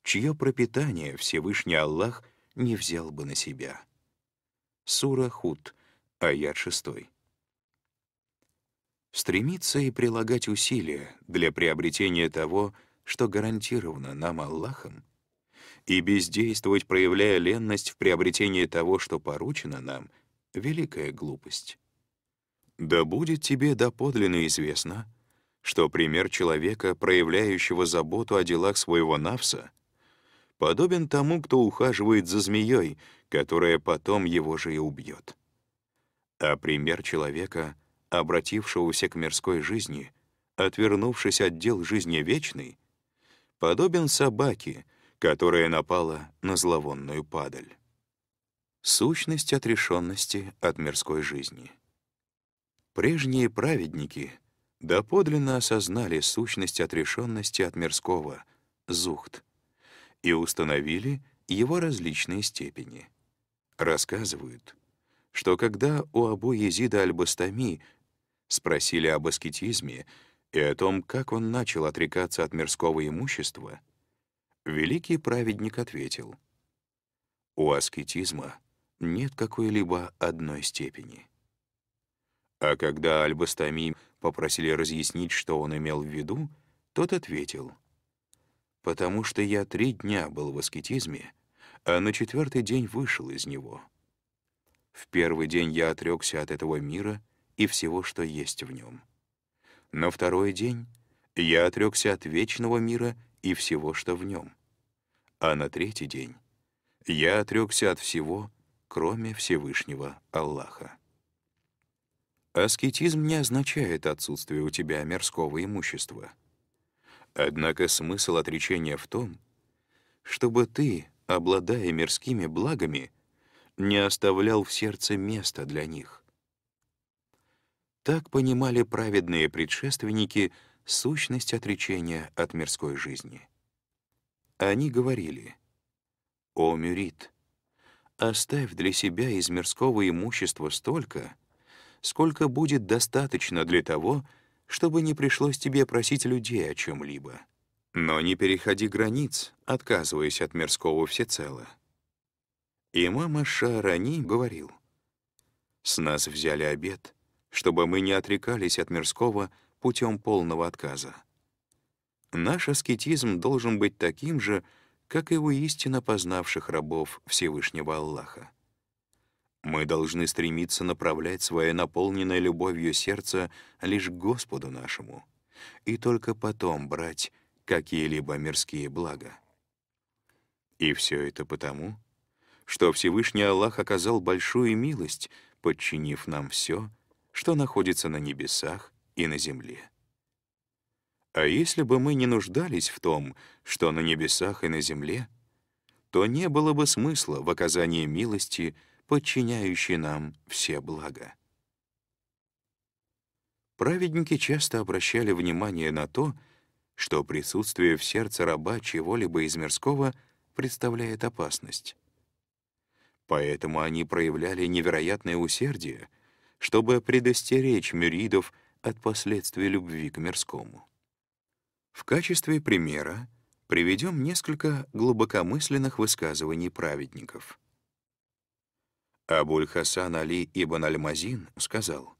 чье пропитание Всевышний Аллах не взял бы на себя. Сура Худ, аят 6. Стремиться и прилагать усилия для приобретения того, что гарантировано нам Аллахом, и бездействовать, проявляя ленность в приобретении того, что поручено нам, — великая глупость. Да будет тебе доподлинно известно, что пример человека, проявляющего заботу о делах своего навса, подобен тому, кто ухаживает за змеей, которая потом его же и убьет. А пример человека, обратившегося к мирской жизни, отвернувшись от дел жизни вечной — подобен собаке, которая напала на зловонную падаль. Сущность отрешенности от мирской жизни. Прежние праведники доподлинно осознали сущность отрешенности от мирского, зухт, и установили его различные степени. Рассказывают, что когда у Абу Езида Аль-Бастами спросили об аскетизме и о том, как он начал отрекаться от мирского имущества, великий праведник ответил, «У аскетизма нет какой-либо одной степени». А когда Альбастами попросили разъяснить, что он имел в виду, тот ответил, «Потому что я три дня был в аскетизме, а на четвертый день вышел из него. В первый день я отрекся от этого мира и всего, что есть в нем». На второй день я отрекся от вечного мира и всего, что в нем. А на третий день я отрекся от всего, кроме Всевышнего Аллаха. Аскетизм не означает отсутствие у тебя мирского имущества. Однако смысл отречения в том, чтобы ты, обладая мирскими благами, не оставлял в сердце места для них. Так понимали праведные предшественники сущность отречения от мирской жизни. Они говорили, «О, Мюрит, оставь для себя из мирского имущества столько, сколько будет достаточно для того, чтобы не пришлось тебе просить людей о чем-либо. Но не переходи границ, отказываясь от мирского всецело». И Имам Ашарани говорил, «С нас взяли обед» чтобы мы не отрекались от мирского путем полного отказа. Наш аскетизм должен быть таким же, как и у истинно познавших рабов Всевышнего Аллаха. Мы должны стремиться направлять свое наполненное любовью сердце лишь к Господу нашему, и только потом брать какие-либо мирские блага. И все это потому, что Всевышний Аллах оказал большую милость, подчинив нам все, что находится на небесах и на земле. А если бы мы не нуждались в том, что на небесах и на земле, то не было бы смысла в оказании милости, подчиняющей нам все блага. Праведники часто обращали внимание на то, что присутствие в сердце раба чего-либо из мирского представляет опасность. Поэтому они проявляли невероятное усердие — чтобы предостеречь мюридов от последствий любви к мирскому. В качестве примера приведем несколько глубокомысленных высказываний праведников. Абуль-Хасан Али ибн Аль-Мазин сказал,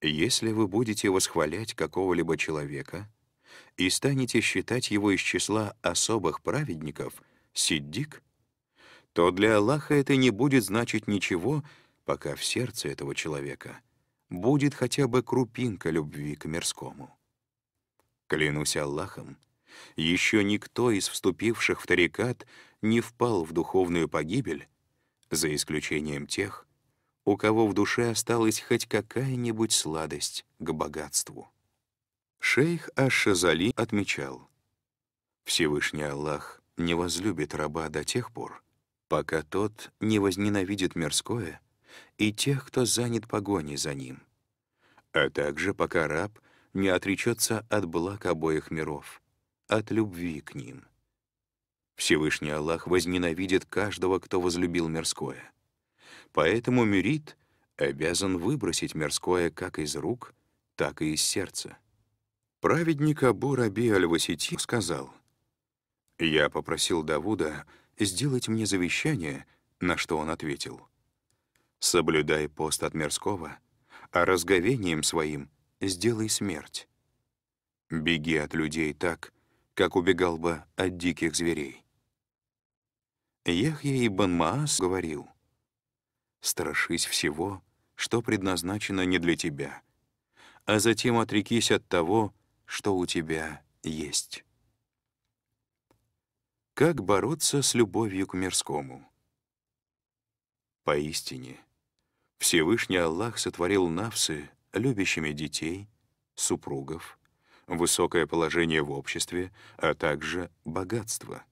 «Если вы будете восхвалять какого-либо человека и станете считать его из числа особых праведников, сиддик, то для Аллаха это не будет значить ничего, пока в сердце этого человека будет хотя бы крупинка любви к мирскому. Клянусь Аллахом, еще никто из вступивших в тарикат не впал в духовную погибель, за исключением тех, у кого в душе осталась хоть какая-нибудь сладость к богатству. Шейх Аш-Шазали отмечал, «Всевышний Аллах не возлюбит раба до тех пор, пока тот не возненавидит мирское и тех, кто занят погоней за ним, а также пока раб не отречется от благ обоих миров, от любви к ним. Всевышний Аллах возненавидит каждого, кто возлюбил мирское. Поэтому мирит обязан выбросить мирское как из рук, так и из сердца. Праведник Абу Раби Аль-Васити сказал, «Я попросил Давуда сделать мне завещание», на что он ответил, соблюдай пост от мирского, а разговением своим сделай смерть. Беги от людей так, как убегал бы от диких зверей. Яхья ибн Маас говорил, «Страшись всего, что предназначено не для тебя, а затем отрекись от того, что у тебя есть». Как бороться с любовью к мирскому? Поистине, Всевышний Аллах сотворил навсы любящими детей, супругов, высокое положение в обществе, а также богатство.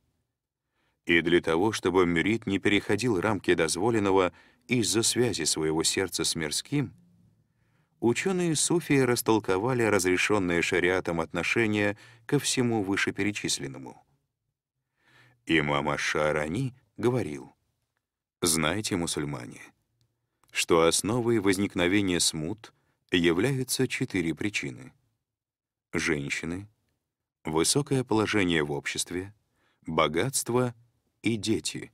И для того, чтобы Мюрит не переходил рамки дозволенного из-за связи своего сердца с мирским, ученые суфии растолковали разрешенные шариатом отношения ко всему вышеперечисленному. Имам Рани говорил, «Знайте, мусульмане, — что основой возникновения смут являются четыре причины. Женщины, высокое положение в обществе, богатство и дети.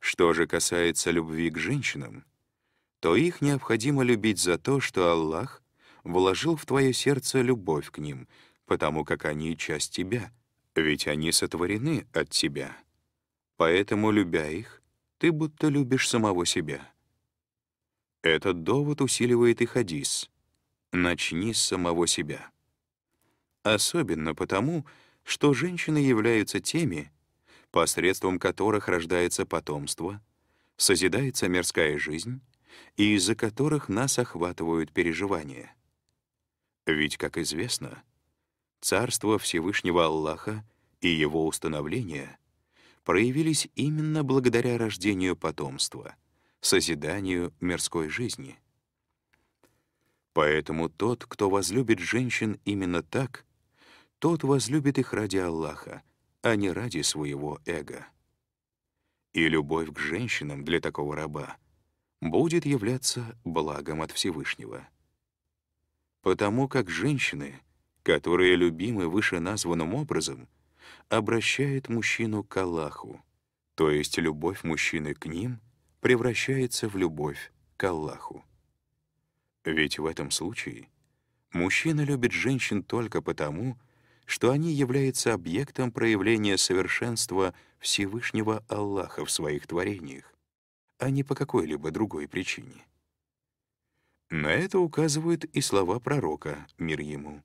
Что же касается любви к женщинам, то их необходимо любить за то, что Аллах вложил в твое сердце любовь к ним, потому как они — часть тебя, ведь они сотворены от тебя. Поэтому, любя их, ты будто любишь самого себя. Этот довод усиливает и хадис. Начни с самого себя. Особенно потому, что женщины являются теми, посредством которых рождается потомство, созидается мирская жизнь и из-за которых нас охватывают переживания. Ведь, как известно, Царство Всевышнего Аллаха и его установление проявились именно благодаря рождению потомства — созиданию мирской жизни. Поэтому тот, кто возлюбит женщин именно так, тот возлюбит их ради Аллаха, а не ради своего эго. И любовь к женщинам для такого раба будет являться благом от Всевышнего. Потому как женщины, которые любимы вышеназванным образом, обращают мужчину к Аллаху, то есть любовь мужчины к ним — превращается в любовь к Аллаху. Ведь в этом случае мужчина любит женщин только потому, что они являются объектом проявления совершенства Всевышнего Аллаха в своих творениях, а не по какой-либо другой причине. На это указывают и слова пророка, мир ему.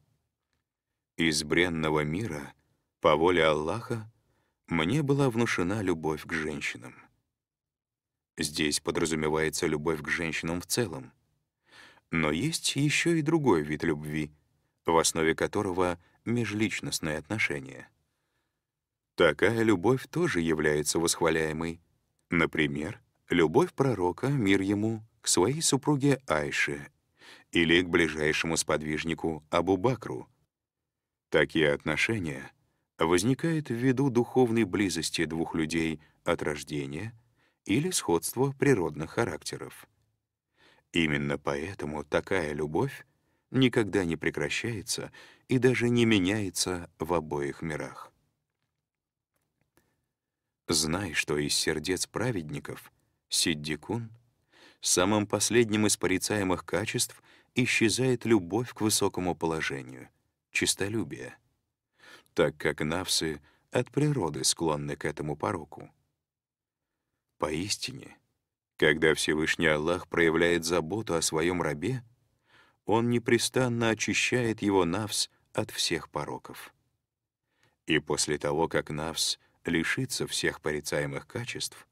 «Из бренного мира, по воле Аллаха, мне была внушена любовь к женщинам». Здесь подразумевается любовь к женщинам в целом. Но есть еще и другой вид любви, в основе которого межличностные отношения. Такая любовь тоже является восхваляемой. Например, любовь пророка, мир ему, к своей супруге Айше или к ближайшему сподвижнику Абу-Бакру. Такие отношения возникают ввиду духовной близости двух людей от рождения — или сходство природных характеров. Именно поэтому такая любовь никогда не прекращается и даже не меняется в обоих мирах. Знай, что из сердец праведников Сиддикун, самым последним из порицаемых качеств, исчезает любовь к высокому положению, чистолюбие, так как навсы от природы склонны к этому пороку. Поистине, когда Всевышний Аллах проявляет заботу о своем рабе, Он непрестанно очищает его навс от всех пороков. И после того, как навс лишится всех порицаемых качеств,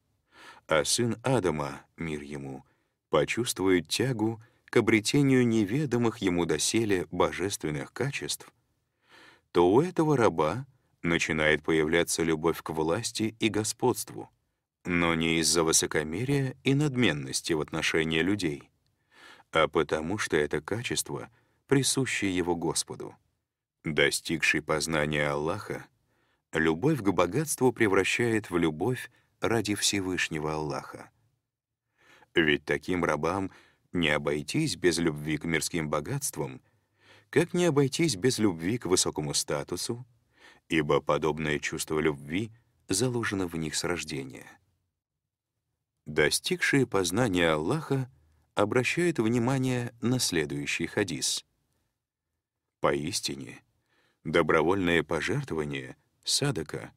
а сын Адама, мир ему, почувствует тягу к обретению неведомых ему доселе божественных качеств, то у этого раба начинает появляться любовь к власти и господству, но не из-за высокомерия и надменности в отношении людей, а потому что это качество, присущее его Господу. Достигший познания Аллаха, любовь к богатству превращает в любовь ради Всевышнего Аллаха. Ведь таким рабам не обойтись без любви к мирским богатствам, как не обойтись без любви к высокому статусу, ибо подобное чувство любви заложено в них с рождения. Достигшие познания Аллаха обращают внимание на следующий хадис. Поистине, добровольное пожертвование, садака,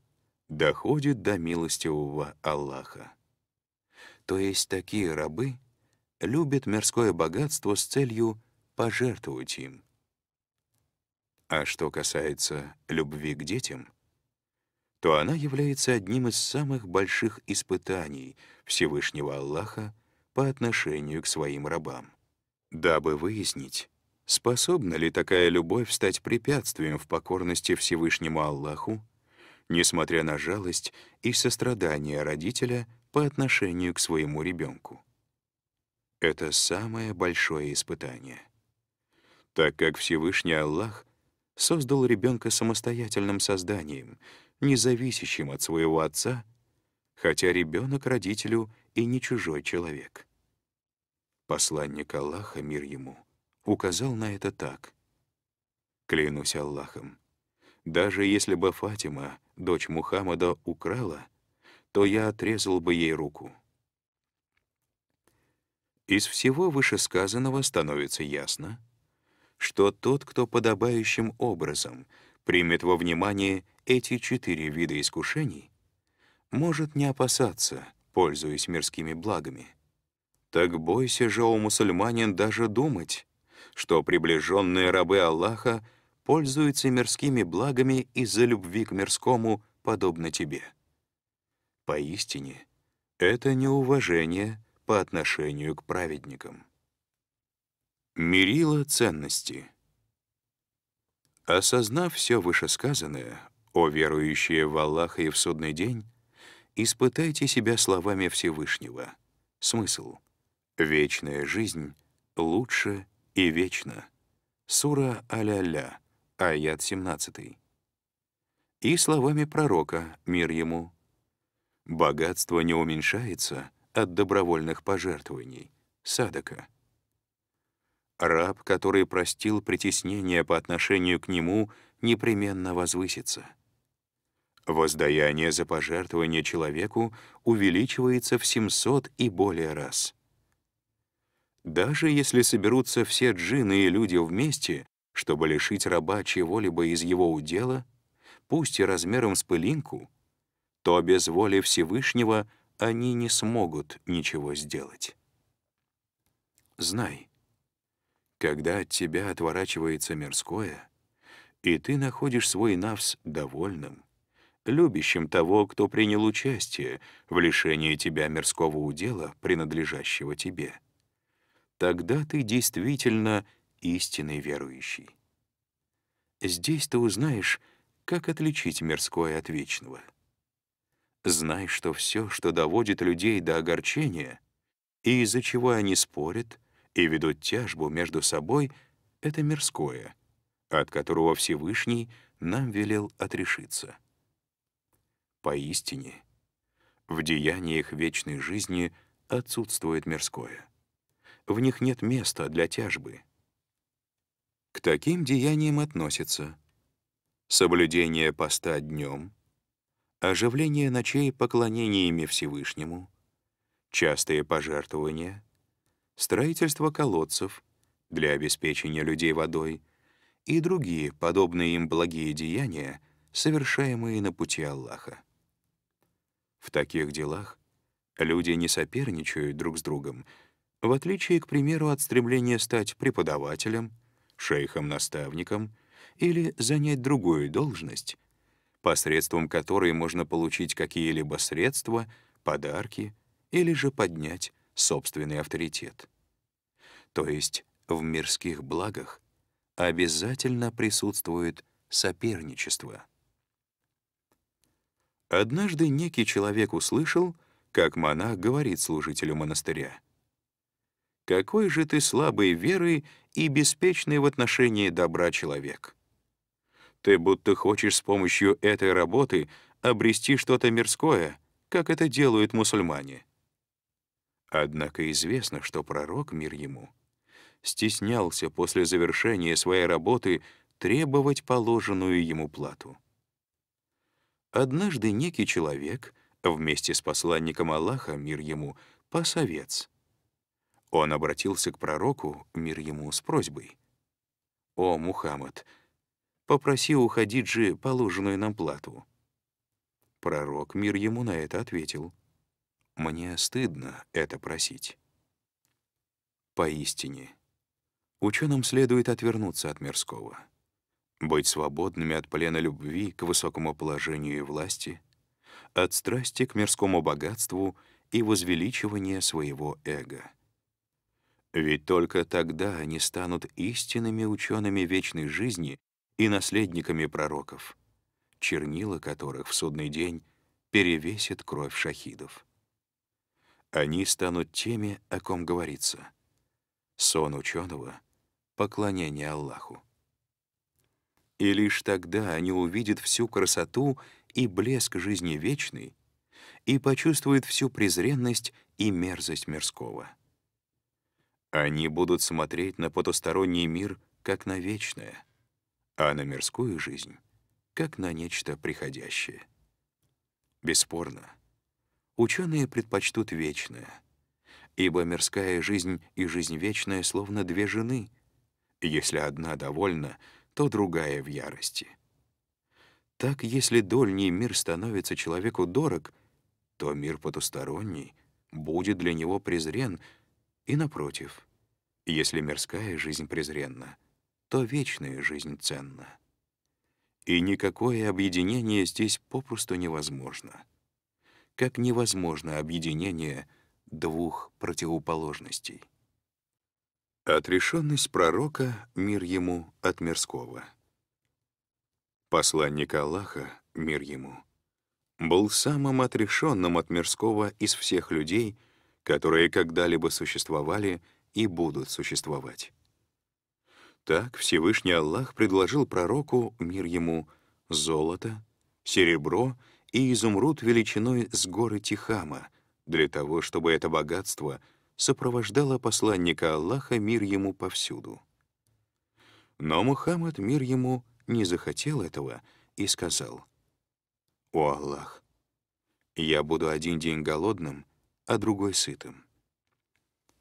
доходит до милостивого Аллаха. То есть такие рабы любят мирское богатство с целью пожертвовать им. А что касается любви к детям — то она является одним из самых больших испытаний Всевышнего Аллаха по отношению к своим рабам. Дабы выяснить, способна ли такая любовь стать препятствием в покорности Всевышнему Аллаху, несмотря на жалость и сострадание родителя по отношению к своему ребенку. Это самое большое испытание. Так как Всевышний Аллах создал ребенка самостоятельным созданием — независящим от своего отца, хотя ребенок родителю и не чужой человек. Посланник Аллаха, мир ему, указал на это так. «Клянусь Аллахом, даже если бы Фатима, дочь Мухаммада, украла, то я отрезал бы ей руку». Из всего вышесказанного становится ясно, что тот, кто подобающим образом примет во внимание эти четыре вида искушений, может не опасаться, пользуясь мирскими благами. Так бойся же, у мусульманин, даже думать, что приближенные рабы Аллаха пользуются мирскими благами из-за любви к мирскому, подобно тебе. Поистине, это неуважение по отношению к праведникам. Мерила ценности — Осознав все вышесказанное, «О верующие в Аллаха и в судный день, испытайте себя словами Всевышнего». Смысл. «Вечная жизнь лучше и вечно». Сура Аля-Ля, аят 17. И словами пророка, мир ему. «Богатство не уменьшается от добровольных пожертвований». Садака. Раб, который простил притеснение по отношению к нему, непременно возвысится. Воздаяние за пожертвование человеку увеличивается в 700 и более раз. Даже если соберутся все джины и люди вместе, чтобы лишить раба чего-либо из его удела, пусть и размером с пылинку, то без воли Всевышнего они не смогут ничего сделать. Знай, когда от тебя отворачивается мирское, и ты находишь свой навс довольным, любящим того, кто принял участие в лишении тебя мирского удела, принадлежащего тебе. Тогда ты действительно истинный верующий. Здесь ты узнаешь, как отличить мирское от вечного. Знай, что все, что доводит людей до огорчения, и из-за чего они спорят и ведут тяжбу между собой, — это мирское, от которого Всевышний нам велел отрешиться поистине. В деяниях вечной жизни отсутствует мирское. В них нет места для тяжбы. К таким деяниям относятся соблюдение поста днем, оживление ночей поклонениями Всевышнему, частые пожертвования, строительство колодцев для обеспечения людей водой и другие подобные им благие деяния, совершаемые на пути Аллаха. В таких делах люди не соперничают друг с другом, в отличие, к примеру, от стремления стать преподавателем, шейхом-наставником или занять другую должность, посредством которой можно получить какие-либо средства, подарки или же поднять собственный авторитет. То есть в мирских благах обязательно присутствует соперничество. Однажды некий человек услышал, как монах говорит служителю монастыря. «Какой же ты слабой верой и беспечный в отношении добра человек! Ты будто хочешь с помощью этой работы обрести что-то мирское, как это делают мусульмане». Однако известно, что пророк, мир ему, стеснялся после завершения своей работы требовать положенную ему плату. Однажды некий человек вместе с посланником Аллаха, мир ему, пас Он обратился к пророку, мир ему, с просьбой. «О, Мухаммад, попроси у Хадиджи положенную нам плату». Пророк, мир ему, на это ответил. «Мне стыдно это просить». Поистине, ученым следует отвернуться от мирского — быть свободными от плена любви к высокому положению и власти, от страсти к мирскому богатству и возвеличивания своего эго. Ведь только тогда они станут истинными учеными вечной жизни и наследниками пророков, чернила которых в судный день перевесит кровь шахидов. Они станут теми, о ком говорится. Сон ученого — поклонение Аллаху. И лишь тогда они увидят всю красоту и блеск жизни вечной и почувствуют всю презренность и мерзость мирского. Они будут смотреть на потусторонний мир как на вечное, а на мирскую жизнь — как на нечто приходящее. Бесспорно, ученые предпочтут вечное, ибо мирская жизнь и жизнь вечная словно две жены. Если одна довольна — то другая в ярости. Так, если дольний мир становится человеку дорог, то мир потусторонний будет для него презрен, и напротив, если мирская жизнь презренна, то вечная жизнь ценна. И никакое объединение здесь попросту невозможно. Как невозможно объединение двух противоположностей. Отрешенность пророка, мир ему, от мирского. Посланник Аллаха, мир ему, был самым отрешенным от мирского из всех людей, которые когда-либо существовали и будут существовать. Так Всевышний Аллах предложил пророку, мир ему, золото, серебро и изумруд величиной с горы Тихама, для того, чтобы это богатство — сопровождала посланника Аллаха мир ему повсюду. Но Мухаммад мир ему не захотел этого и сказал, «О Аллах, я буду один день голодным, а другой сытым».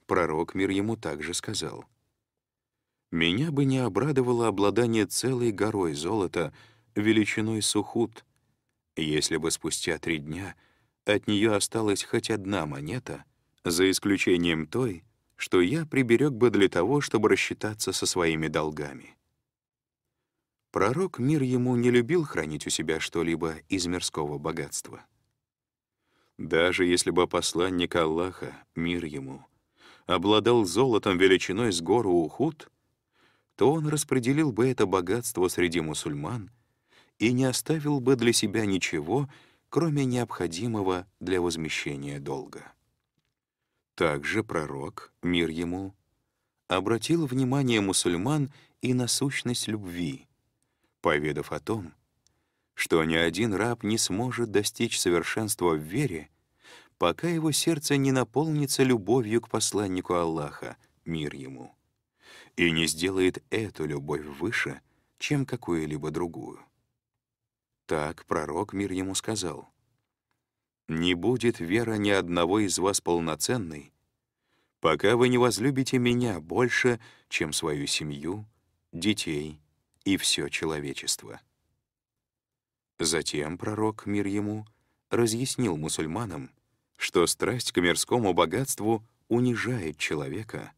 Пророк мир ему также сказал, «Меня бы не обрадовало обладание целой горой золота, величиной сухут, если бы спустя три дня от нее осталась хоть одна монета — за исключением той, что я приберег бы для того, чтобы рассчитаться со своими долгами. Пророк, мир ему, не любил хранить у себя что-либо из мирского богатства. Даже если бы посланник Аллаха, мир ему, обладал золотом величиной с гору Ухуд, то он распределил бы это богатство среди мусульман и не оставил бы для себя ничего, кроме необходимого для возмещения долга. Также пророк, мир ему, обратил внимание мусульман и на сущность любви, поведав о том, что ни один раб не сможет достичь совершенства в вере, пока его сердце не наполнится любовью к посланнику Аллаха, мир ему, и не сделает эту любовь выше, чем какую-либо другую. Так пророк, мир ему, сказал, не будет вера ни одного из вас полноценной, пока вы не возлюбите меня больше, чем свою семью, детей и все человечество. Затем пророк, мир ему, разъяснил мусульманам, что страсть к мирскому богатству унижает человека,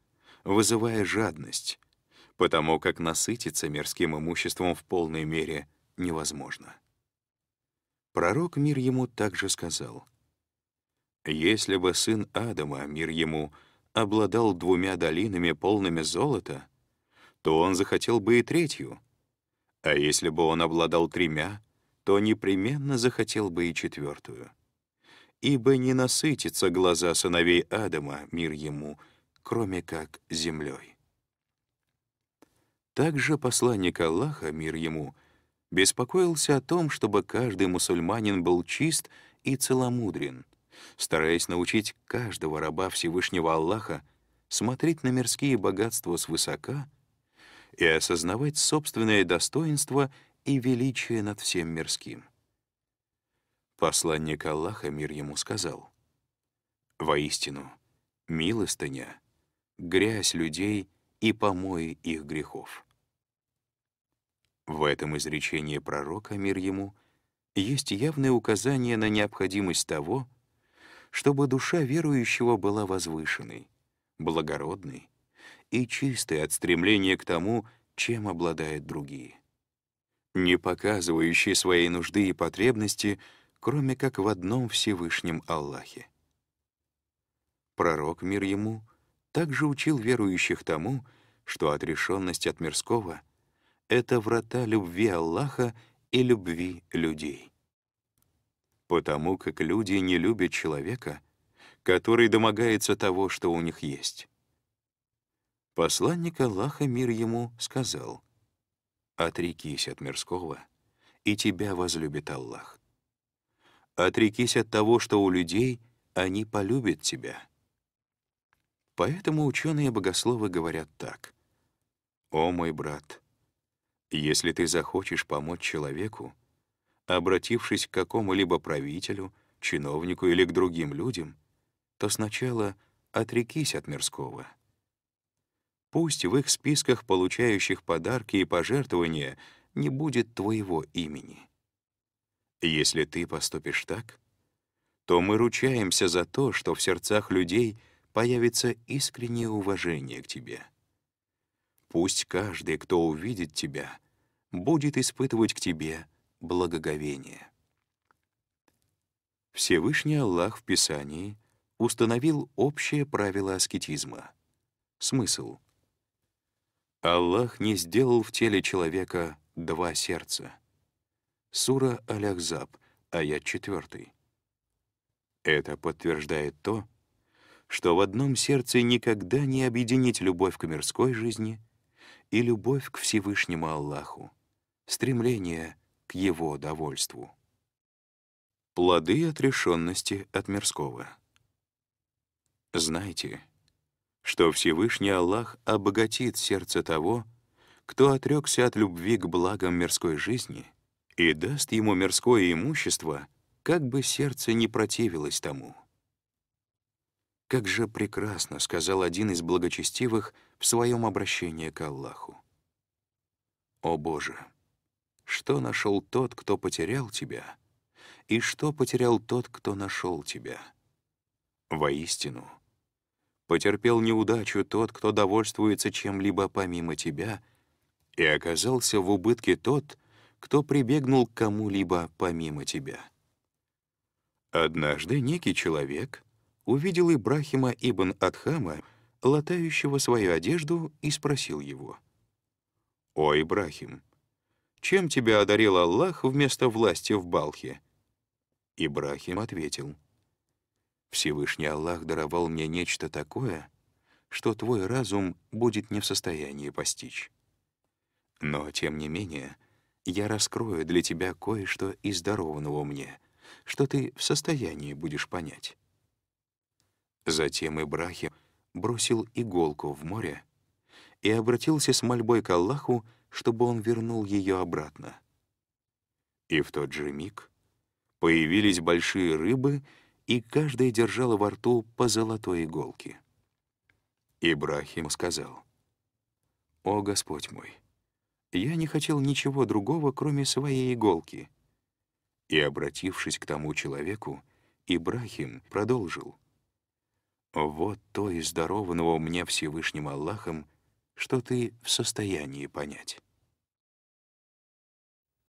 вызывая жадность, потому как насытиться мирским имуществом в полной мере невозможно. Пророк, мир ему, также сказал, «Если бы сын Адама, мир ему, обладал двумя долинами, полными золота, то он захотел бы и третью, а если бы он обладал тремя, то непременно захотел бы и четвертую. Ибо не насытятся глаза сыновей Адама, мир ему, кроме как землей». Также посланник Аллаха, мир ему, — беспокоился о том, чтобы каждый мусульманин был чист и целомудрен, стараясь научить каждого раба Всевышнего Аллаха смотреть на мирские богатства свысока и осознавать собственное достоинство и величие над всем мирским. Посланник Аллаха, мир ему, сказал, «Воистину, милостыня — грязь людей и помои их грехов». В этом изречении пророка, мир ему, есть явное указание на необходимость того, чтобы душа верующего была возвышенной, благородной и чистой от стремления к тому, чем обладают другие, не показывающей своей нужды и потребности, кроме как в одном Всевышнем Аллахе. Пророк, мир ему, также учил верующих тому, что отрешенность от мирского — это врата любви Аллаха и любви людей. Потому как люди не любят человека, который домогается того, что у них есть. Посланник Аллаха, мир ему, сказал, «Отрекись от мирского, и тебя возлюбит Аллах. Отрекись от того, что у людей они полюбят тебя». Поэтому ученые-богословы говорят так, «О мой брат, если ты захочешь помочь человеку, обратившись к какому-либо правителю, чиновнику или к другим людям, то сначала отрекись от мирского. Пусть в их списках получающих подарки и пожертвования не будет твоего имени. Если ты поступишь так, то мы ручаемся за то, что в сердцах людей появится искреннее уважение к тебе. Пусть каждый, кто увидит тебя, будет испытывать к тебе благоговение. Всевышний Аллах в Писании установил общее правило аскетизма. Смысл. Аллах не сделал в теле человека два сердца. Сура Аляхзаб, аят 4. Это подтверждает то, что в одном сердце никогда не объединить любовь к мирской жизни и любовь к Всевышнему Аллаху, стремление к Его довольству. Плоды отрешенности от мирского. Знайте, что Всевышний Аллах обогатит сердце того, кто отрекся от любви к благам мирской жизни и даст ему мирское имущество, как бы сердце не противилось тому. «Как же прекрасно», — сказал один из благочестивых в своем обращении к Аллаху. «О Боже, что нашел тот, кто потерял тебя, и что потерял тот, кто нашел тебя? Воистину, потерпел неудачу тот, кто довольствуется чем-либо помимо тебя, и оказался в убытке тот, кто прибегнул к кому-либо помимо тебя». Однажды некий человек — увидел Ибрахима ибн Адхама, латающего свою одежду, и спросил его. «О, Ибрахим, чем тебя одарил Аллах вместо власти в Балхе?» Ибрахим ответил. «Всевышний Аллах даровал мне нечто такое, что твой разум будет не в состоянии постичь. Но, тем не менее, я раскрою для тебя кое-что из дарованного мне, что ты в состоянии будешь понять. Затем Ибрахим бросил иголку в море и обратился с мольбой к Аллаху, чтобы он вернул ее обратно. И в тот же миг появились большие рыбы, и каждая держала во рту по золотой иголке. Ибрахим сказал, «О Господь мой, я не хотел ничего другого, кроме своей иголки». И, обратившись к тому человеку, Ибрахим продолжил — вот то из дарованного мне Всевышним Аллахом, что ты в состоянии понять.